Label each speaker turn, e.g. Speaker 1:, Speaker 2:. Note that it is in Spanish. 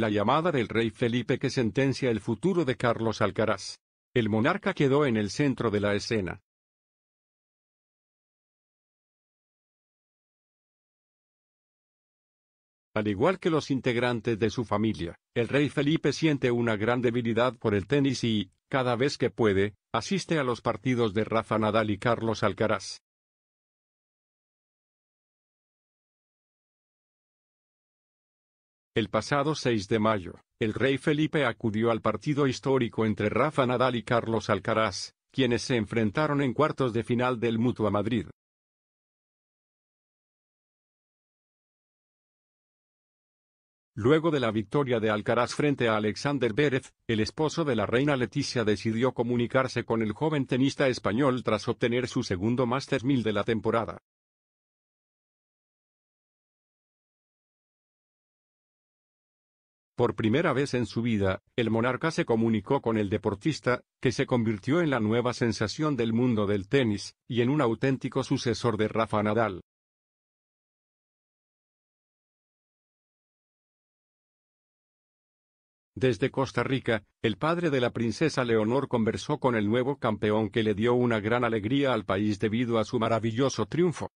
Speaker 1: la llamada del rey Felipe
Speaker 2: que sentencia el futuro de Carlos Alcaraz. El monarca quedó en el centro de la escena. Al igual que los integrantes de su familia, el rey Felipe siente
Speaker 1: una gran debilidad por el tenis y, cada vez que puede, asiste a los partidos de Rafa
Speaker 2: Nadal y Carlos Alcaraz. El pasado 6 de mayo, el rey Felipe
Speaker 1: acudió al partido histórico entre Rafa Nadal y Carlos Alcaraz, quienes se enfrentaron
Speaker 2: en cuartos de final del Mutua Madrid. Luego de la victoria de Alcaraz frente a Alexander
Speaker 1: Bérez, el esposo de la reina Leticia decidió comunicarse con el joven tenista español
Speaker 2: tras obtener su segundo Masters 1000 de la temporada. Por primera vez en su vida,
Speaker 1: el monarca se comunicó con el deportista, que se convirtió en la nueva sensación del mundo
Speaker 2: del tenis, y en un auténtico sucesor de Rafa Nadal. Desde
Speaker 1: Costa Rica, el padre de la princesa Leonor conversó con el nuevo campeón que le dio una gran
Speaker 2: alegría al país debido a su maravilloso triunfo.